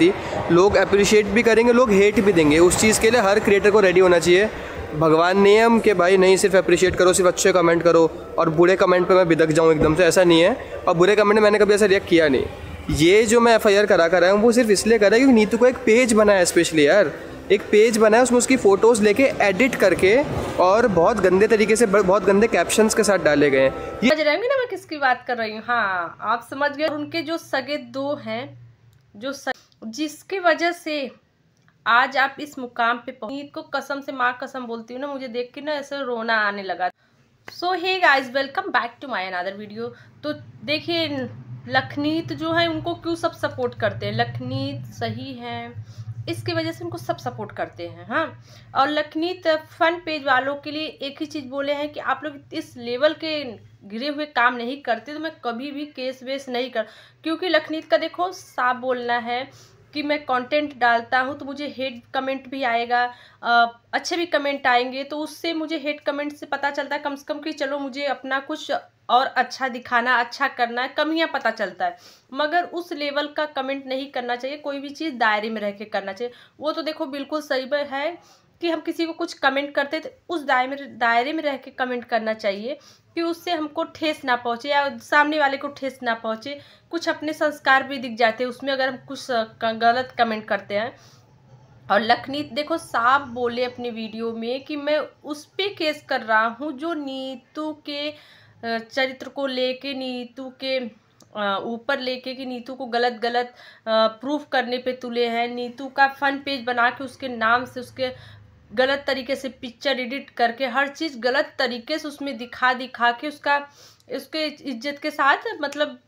सकती लोग अप्रिशिएट भी करेंगे लोग हेट भी देंगे उस चीज़ के लिए हर क्रिएटर को रेडी होना चाहिए भगवान ने हम कि भाई नहीं सिर्फ अप्रिशिएट करो सिर्फ अच्छे कमेंट करो और बुरे कमेंट पे मैं बिदक जाऊँ एकदम से ऐसा नहीं है और बुरे कमेंट मैंने कभी ऐसा रिएक्ट किया नहीं ये जो मैं एफ आई आर करा कर रहा हूँ वो सिर्फ इसलिए करा क्योंकि नीतू को एक पेज बनाया स्पेशली यार एक पेज बनाया उसमें उसकी फ़ोटोज़ लेके एडिट करके और बहुत गंदे तरीके से बहुत गंदे कैप्शंस के साथ डाले गए हैं समझ रहे होंगे ना मैं किसकी बात कर रही हूँ हाँ आप समझ गए उनके जो सगे दो हैं जो सगे जिसकी वजह से आज आप इस मुकाम पे पहुँच को कसम से माँ कसम बोलती हूँ ना मुझे देख के ना ऐसा रोना आने लगा so hey guys welcome back to my another video तो देखिए लखनीत जो है उनको क्यों सब सपोर्ट करते हैं लखनीत सही है इसकी वजह से उनको सब सपोर्ट करते हैं हाँ और लखनीत फन पेज वालों के लिए एक ही चीज़ बोले हैं कि आप लोग इस लेवल के गिरे हुए काम नहीं करते तो मैं कभी भी केस वेस नहीं कर क्योंकि लखनीत का देखो साफ बोलना है कि मैं कंटेंट डालता हूँ तो मुझे हेड कमेंट भी आएगा आ, अच्छे भी कमेंट आएंगे तो उससे मुझे हेड कमेंट से पता चलता है कम से कम कि चलो मुझे अपना कुछ और अच्छा दिखाना अच्छा करना है कमियाँ पता चलता है मगर उस लेवल का कमेंट नहीं करना चाहिए कोई भी चीज़ दायरे में रह के करना चाहिए वो तो देखो बिल्कुल सही है कि हम किसी को कुछ कमेंट करते तो उस दायरे में दायरे में रह के कमेंट करना चाहिए कि उससे हमको ठेस ना पहुँचे या सामने वाले को ठेस ना पहुँचे कुछ अपने संस्कार भी दिख जाते हैं उसमें अगर हम कुछ गलत कमेंट करते हैं और लखनीत देखो साफ बोले अपने वीडियो में कि मैं उस पर केस कर रहा हूँ जो नीतू के चरित्र को लेके नीतू के ऊपर लेके कि नीतू को गलत गलत प्रूफ करने पे तुले हैं नीतू का फन पेज बना के उसके नाम से उसके गलत तरीके से पिक्चर एडिट करके हर चीज़ गलत तरीके से उसमें दिखा दिखा के उसका उसके इज्जत के साथ मतलब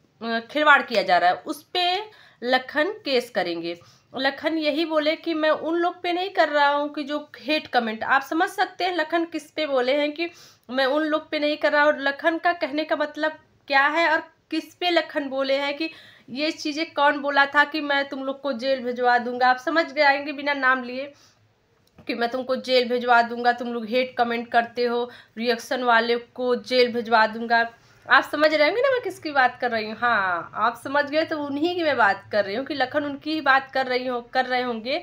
खिलवाड़ किया जा रहा है उस पर लखन केस करेंगे लखन यही बोले कि मैं उन लोग पे नहीं कर रहा हूँ कि जो हेट कमेंट आप समझ सकते हैं लखन किस पे बोले हैं कि मैं उन लोग पे नहीं कर रहा हूँ लखन का कहने का मतलब क्या है और किस पे लखन बोले हैं कि ये चीज़ें कौन बोला था कि मैं तुम लोग को जेल भिजवा दूंगा आप समझ गए आएंगे बिना नाम लिए कि मैं तुमको जेल भिजवा दूंगा तुम लोग हेट कमेंट करते हो रिएक्शन वाले को जेल भिजवा दूंगा आप समझ रहे होंगे ना मैं किसकी बात कर रही हूँ हाँ आप समझ गए तो उन्हीं की मैं बात कर रही हूँ कि लखन उनकी ही बात कर रही हूँ कर रहे होंगे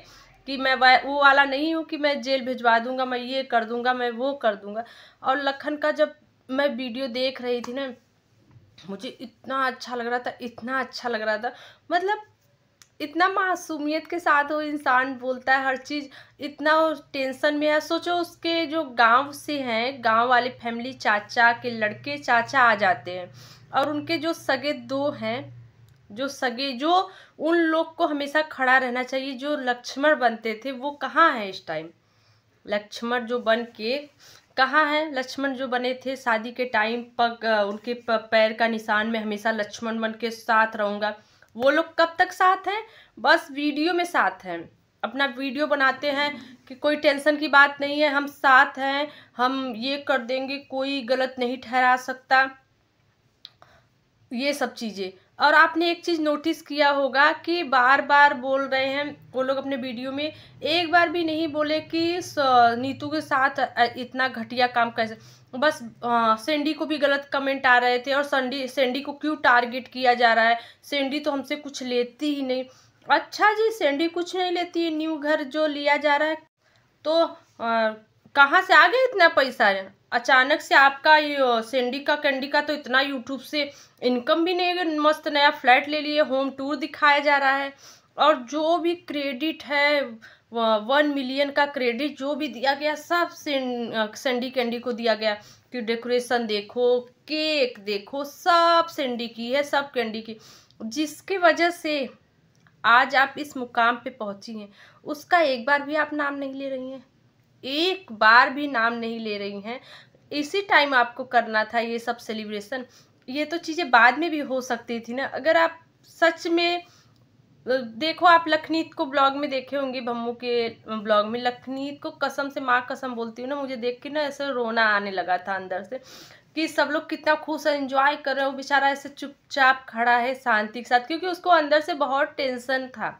कि मैं वो वाला नहीं हूँ कि मैं जेल भिजवा दूंगा मैं ये कर दूंगा मैं वो कर दूंगा और लखन का जब मैं वीडियो देख रही थी ना मुझे इतना अच्छा लग रहा था इतना अच्छा लग रहा था मतलब इतना मासूमियत के साथ वो इंसान बोलता है हर चीज़ इतना टेंशन में है सोचो उसके जो गांव से हैं गांव वाले फैमिली चाचा के लड़के चाचा आ जाते हैं और उनके जो सगे दो हैं जो सगे जो उन लोग को हमेशा खड़ा रहना चाहिए जो लक्ष्मण बनते थे वो कहाँ हैं इस टाइम लक्ष्मण जो बन के कहाँ हैं लक्ष्मण जो बने थे शादी के टाइम पग उनके पैर का निशान में हमेशा लक्ष्मण बन के साथ रहूँगा वो लोग कब तक साथ हैं बस वीडियो में साथ हैं अपना वीडियो बनाते हैं कि कोई टेंशन की बात नहीं है हम साथ हैं हम ये कर देंगे कोई गलत नहीं ठहरा सकता ये सब चीज़ें और आपने एक चीज़ नोटिस किया होगा कि बार बार बोल रहे हैं वो लोग अपने वीडियो में एक बार भी नहीं बोले कि नीतू के साथ इतना घटिया काम कैसे बस सेंडी को भी गलत कमेंट आ रहे थे और संडी सेंडी को क्यों टारगेट किया जा रहा है सेंडी तो हमसे कुछ लेती ही नहीं अच्छा जी सेंडी कुछ नहीं लेती है न्यू घर जो लिया जा रहा है तो कहाँ से आ गया इतना पैसा है अचानक से आपका ये सेंडी का कैंडी का तो इतना यूट्यूब से इनकम भी नहीं मस्त नया फ्लैट ले लिए होम टूर दिखाया जा रहा है और जो भी क्रेडिट है वन मिलियन का क्रेडिट जो भी दिया गया सब सेंडी कैंडी को दिया गया कि डेकोरेशन देखो केक देखो सब सेंडी की है सब कैंडी की जिसकी वजह से आज आप इस मुकाम पे पहुंची हैं उसका एक बार भी आप नाम नहीं ले रही हैं एक बार भी नाम नहीं ले रही हैं इसी टाइम आपको करना था ये सब सेलिब्रेशन ये तो चीज़ें बाद में भी हो सकती थी ना अगर आप सच में देखो आप लखनीत को ब्लॉग में देखे होंगे भम्मू के ब्लॉग में लखनीत को कसम से माँ कसम बोलती हूँ ना मुझे देख के ना ऐसे रोना आने लगा था अंदर से कि सब लोग कितना खुश है इंजॉय कर रहे हो बेचारा ऐसे चुपचाप खड़ा है शांति के साथ क्योंकि उसको अंदर से बहुत टेंशन था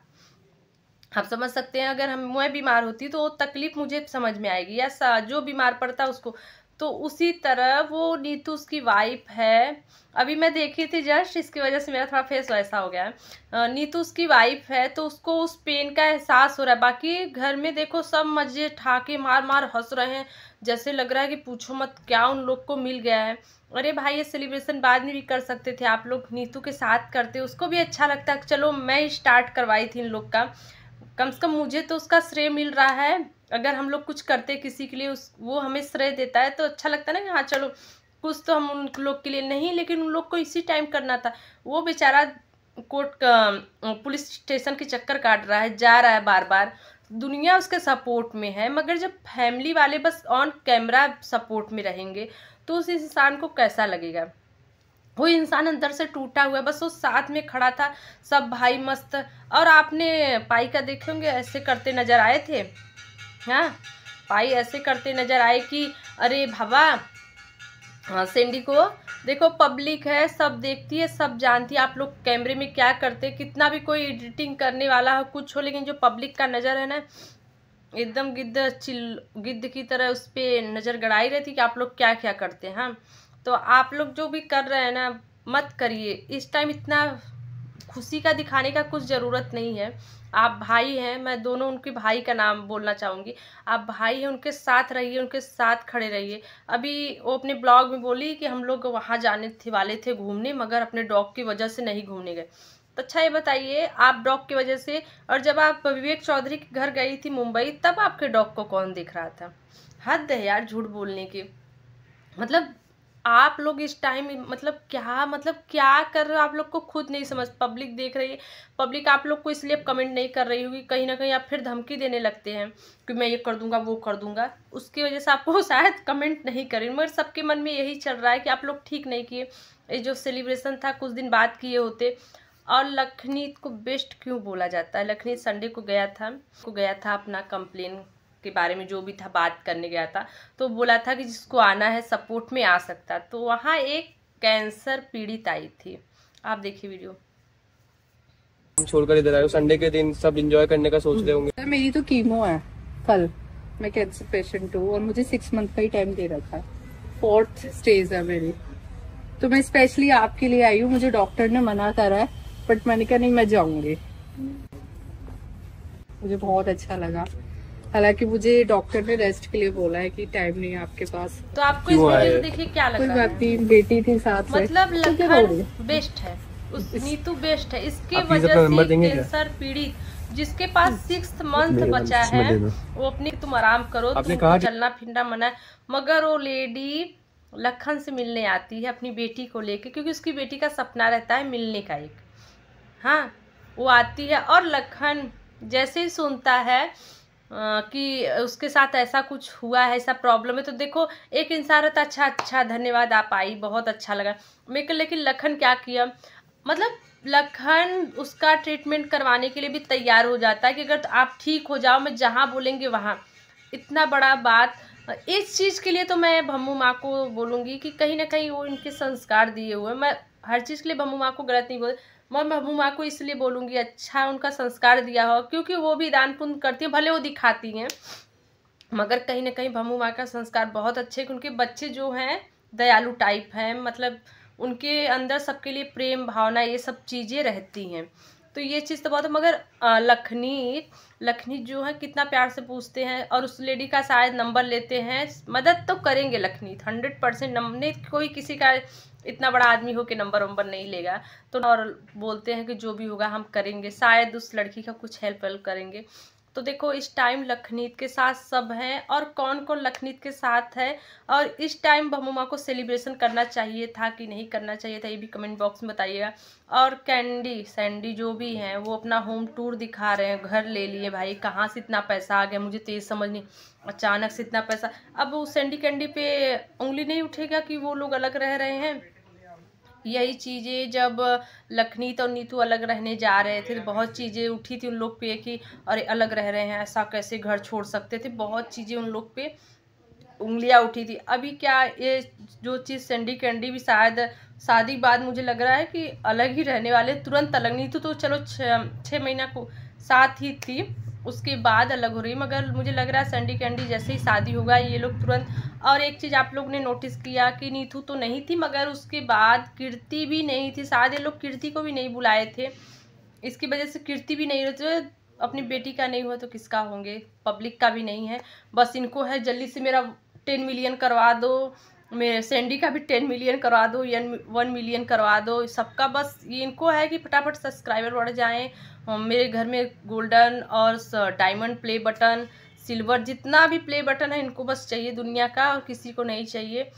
आप समझ सकते हैं अगर हम मैं बीमार होती तो वो तकलीफ मुझे समझ में आएगी या जो बीमार पड़ता उसको तो उसी तरह वो नीतू उसकी वाइफ है अभी मैं देखी थी जस्ट इसकी वजह से मेरा थोड़ा फेस वैसा हो गया है नीतू उसकी वाइफ है तो उसको उस पेन का एहसास हो रहा है बाकी घर में देखो सब मजे ठाके मार मार हंस रहे हैं जैसे लग रहा है कि पूछो मत क्या उन लोग को मिल गया है अरे भाई ये सेलिब्रेशन बाद में भी कर सकते थे आप लोग नीतू के साथ करते उसको भी अच्छा लगता चलो मैं स्टार्ट करवाई थी इन लोग का कम से कम मुझे तो उसका श्रेय मिल रहा है अगर हम लोग कुछ करते किसी के लिए उस वो हमें श्रेय देता है तो अच्छा लगता है ना कि हाँ चलो कुछ तो हम उन लोग के लिए नहीं लेकिन उन लोग को इसी टाइम करना था वो बेचारा कोर्ट का पुलिस स्टेशन के चक्कर काट रहा है जा रहा है बार बार दुनिया उसके सपोर्ट में है मगर जब फैमिली वाले बस ऑन कैमरा सपोर्ट में रहेंगे तो उस इंसान को कैसा लगेगा वो इंसान अंदर से टूटा हुआ है बस वो साथ में खड़ा था सब भाई मस्त और आपने पाई का देखेंगे ऐसे करते नज़र आए थे हाँ पाई ऐसे करते नज़र आए कि अरे बाबा हाँ, सेंडी को देखो पब्लिक है सब देखती है सब जानती है आप लोग कैमरे में क्या करते कितना भी कोई एडिटिंग करने वाला हो कुछ हो लेकिन जो पब्लिक का नज़र है ना एकदम गिद्ध चिल गिद्ध की तरह उस पर नज़र गड़ाई रहती कि आप लोग क्या क्या करते हैं हाँ तो आप लोग जो भी कर रहे हैं ना मत करिए इस टाइम इतना खुशी का दिखाने का कुछ ज़रूरत नहीं है आप भाई हैं मैं दोनों उनके भाई का नाम बोलना चाहूँगी आप भाई हैं उनके साथ रहिए उनके साथ खड़े रहिए अभी वो अपने ब्लॉग में बोली कि हम लोग वहाँ जाने थे वाले थे घूमने मगर अपने डॉग की वजह से नहीं घूमने गए तो अच्छा ये बताइए आप डॉग की वजह से और जब आप विवेक चौधरी के घर गई थी मुंबई तब आपके डॉग को कौन देख रहा था हद है यार झूठ बोलने की मतलब आप लोग इस टाइम मतलब क्या मतलब क्या कर रहे हो आप लोग को खुद नहीं समझ पब्लिक देख रही है पब्लिक आप लोग को इसलिए कमेंट नहीं कर रही होगी कहीं ना कहीं आप फिर धमकी देने लगते हैं कि मैं ये कर दूंगा वो कर दूंगा उसकी वजह से आपको शायद कमेंट नहीं करें मगर सबके मन में यही चल रहा है कि आप लोग ठीक नहीं किए ये जो सेलिब्रेशन था कुछ दिन बाद किए होते और लखनीत को बेस्ट क्यों बोला जाता है लखनीत संडे को गया था को गया था अपना कंप्लेन के बारे में जो भी था बात करने गया था तो बोला था कि जिसको आना है सपोर्ट में आ सकता तो वहाँ एक कैंसर पीड़ित आई थी आप देखिए वीडियो छोड़कर इधर आए संडे के दिन सब इंजॉय करने का सोच रहे होंगे मेरी तो कीमो है कल मैं कैंसर पेशेंट हूँ और मुझे सिक्स मंथ का ही टाइम दे रखा है फोर्थ स्टेज है मेरी तो मैं स्पेशली आपके लिए आई हूँ मुझे डॉक्टर ने मना करा है बट मैंने कहा नहीं मैं जाऊंगी मुझे बहुत अच्छा लगा हालांकि मुझे डॉक्टर ने रेस्ट के लिए बोला है कि टाइम नहीं है आपके पास तो आपको इस वीडियो से देखिए क्या लगा कोई बात नहीं बेटी थी साथ मतलब लखन बेस्ट है उस नीतू बेस्ट है इसके वजह से कैंसर पीड़ित जिसके पास हम्म। सिक्स मंथ बचा है वो अपने तुम आराम करो तुम चलना फिरना मना मगर वो लेडी लखन से मिलने आती है अपनी बेटी को लेके क्योंकि उसकी बेटी का सपना रहता है मिलने का एक हाँ वो आती है और लखन जैसे ही सुनता है कि उसके साथ ऐसा कुछ हुआ है ऐसा प्रॉब्लम है तो देखो एक इंसान रहता अच्छा अच्छा धन्यवाद आप आई बहुत अच्छा लगा मेरे लेकिन लखन क्या किया मतलब लखन उसका ट्रीटमेंट करवाने के लिए भी तैयार हो जाता है कि अगर तो आप ठीक हो जाओ मैं जहाँ बोलेंगे वहाँ इतना बड़ा बात इस चीज़ के लिए तो मैं भम्मू माँ को बोलूँगी कि कहीं ना कहीं वो इनके संस्कार दिए हुए मैं हर चीज़ के लिए भम्मू माँ को गलत नहीं बोल मैं माँ को इसलिए बोलूँगी अच्छा उनका संस्कार दिया हो क्योंकि वो भी दान पुण्य करती हैं भले वो दिखाती हैं मगर कहीं ना कहीं माँ का संस्कार बहुत अच्छे उनके बच्चे जो हैं दयालु टाइप हैं मतलब उनके अंदर सबके लिए प्रेम भावना ये सब चीज़ें रहती हैं तो ये चीज़ तो बहुत है मगर लखनी लखनी जो है कितना प्यार से पूछते हैं और उस लेडी का शायद नंबर लेते हैं मदद तो करेंगे लखनी हंड्रेड परसेंट नंबर कोई किसी का इतना बड़ा आदमी हो कि नंबर वंबर नहीं लेगा तो और बोलते हैं कि जो भी होगा हम करेंगे शायद उस लड़की का कुछ हेल्प वेल्प करेंगे तो देखो इस टाइम लखनीत के साथ सब हैं और कौन कौन लखनीत के साथ है और इस टाइम भमुमा को सेलिब्रेशन करना चाहिए था कि नहीं करना चाहिए था ये भी कमेंट बॉक्स में बताइएगा और कैंडी सैंडी जो भी हैं वो अपना होम टूर दिखा रहे हैं घर ले लिए भाई कहाँ से इतना पैसा आ गया मुझे तेज़ समझ नहीं अचानक से इतना पैसा अब उस सैंडी कैंडी पे उंगली नहीं उठेगा कि वो लोग अलग रह रहे हैं यही चीज़ें जब लखनीत तो और नीतू अलग रहने जा रहे थे बहुत चीज़ें उठी थी उन लोग पे कि अरे अलग रह रहे हैं ऐसा कैसे घर छोड़ सकते थे बहुत चीज़ें उन लोग पे उंगलियां उठी थी अभी क्या ये जो चीज़ सेंडी कैंडी भी शायद शादी बाद मुझे लग रहा है कि अलग ही रहने वाले तुरंत अलग नीतू तो, तो चलो छः महीना को साथ ही थी उसके बाद अलग हो रही है मगर मुझे लग रहा है संडी कैंडी जैसे ही शादी होगा ये लोग तुरंत और एक चीज़ आप लोग ने नोटिस किया कि नीथू तो नहीं थी मगर उसके बाद कीर्ति भी नहीं थी शायद ये लोग कीर्ति को भी नहीं बुलाए थे इसकी वजह से कीर्ति भी नहीं रहती अपनी बेटी का नहीं हुआ तो किसका होंगे पब्लिक का भी नहीं है बस इनको है जल्दी से मेरा टेन मिलियन करवा दो मैं सैंडी का भी टेन मिलियन करवा दो या वन मिलियन करवा दो सबका बस ये इनको है कि फटाफट सब्सक्राइबर बढ़ जाएं मेरे घर में गोल्डन और डायमंड प्ले बटन सिल्वर जितना भी प्ले बटन है इनको बस चाहिए दुनिया का और किसी को नहीं चाहिए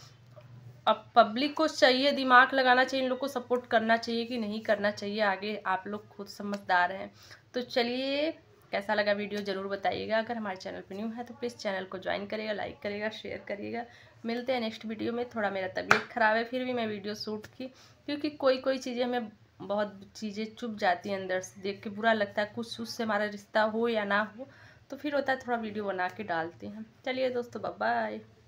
अब पब्लिक को चाहिए दिमाग लगाना चाहिए इन लोग को सपोर्ट करना चाहिए कि नहीं करना चाहिए आगे आप लोग खुद समझदार हैं तो चलिए कैसा लगा वीडियो ज़रूर बताइएगा अगर हमारे चैनल पर न्यू है तो प्लीज़ चैनल को ज्वाइन करिएगा लाइक करिएगा शेयर करिएगा मिलते हैं नेक्स्ट वीडियो में थोड़ा मेरा तबीयत ख़राब है फिर भी मैं वीडियो शूट की क्योंकि कोई कोई चीज़ें हमें बहुत चीज़ें चुप जाती हैं अंदर से देख के बुरा लगता है कुछ उससे हमारा रिश्ता हो या ना हो तो फिर होता है थोड़ा वीडियो बना के डालते हैं चलिए दोस्तों बाय